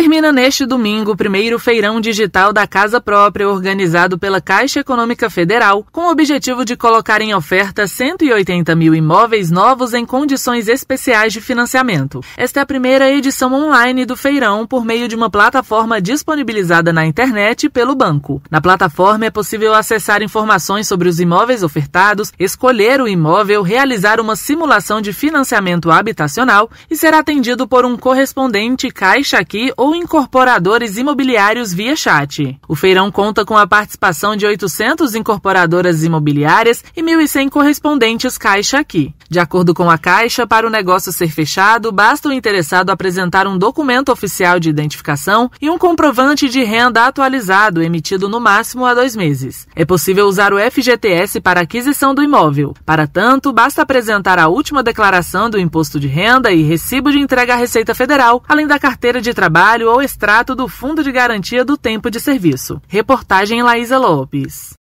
Termina neste domingo o primeiro feirão digital da Casa Própria, organizado pela Caixa Econômica Federal, com o objetivo de colocar em oferta 180 mil imóveis novos em condições especiais de financiamento. Esta é a primeira edição online do feirão por meio de uma plataforma disponibilizada na internet pelo banco. Na plataforma é possível acessar informações sobre os imóveis ofertados, escolher o imóvel, realizar uma simulação de financiamento habitacional e ser atendido por um correspondente Caixa Aqui ou ou incorporadores imobiliários via chat. O feirão conta com a participação de 800 incorporadoras imobiliárias e 1.100 correspondentes caixa aqui. De acordo com a Caixa, para o negócio ser fechado, basta o interessado apresentar um documento oficial de identificação e um comprovante de renda atualizado, emitido no máximo a dois meses. É possível usar o FGTS para aquisição do imóvel. Para tanto, basta apresentar a última declaração do imposto de renda e recibo de entrega à Receita Federal, além da carteira de trabalho ou extrato do Fundo de Garantia do Tempo de Serviço. Reportagem Laísa Lopes.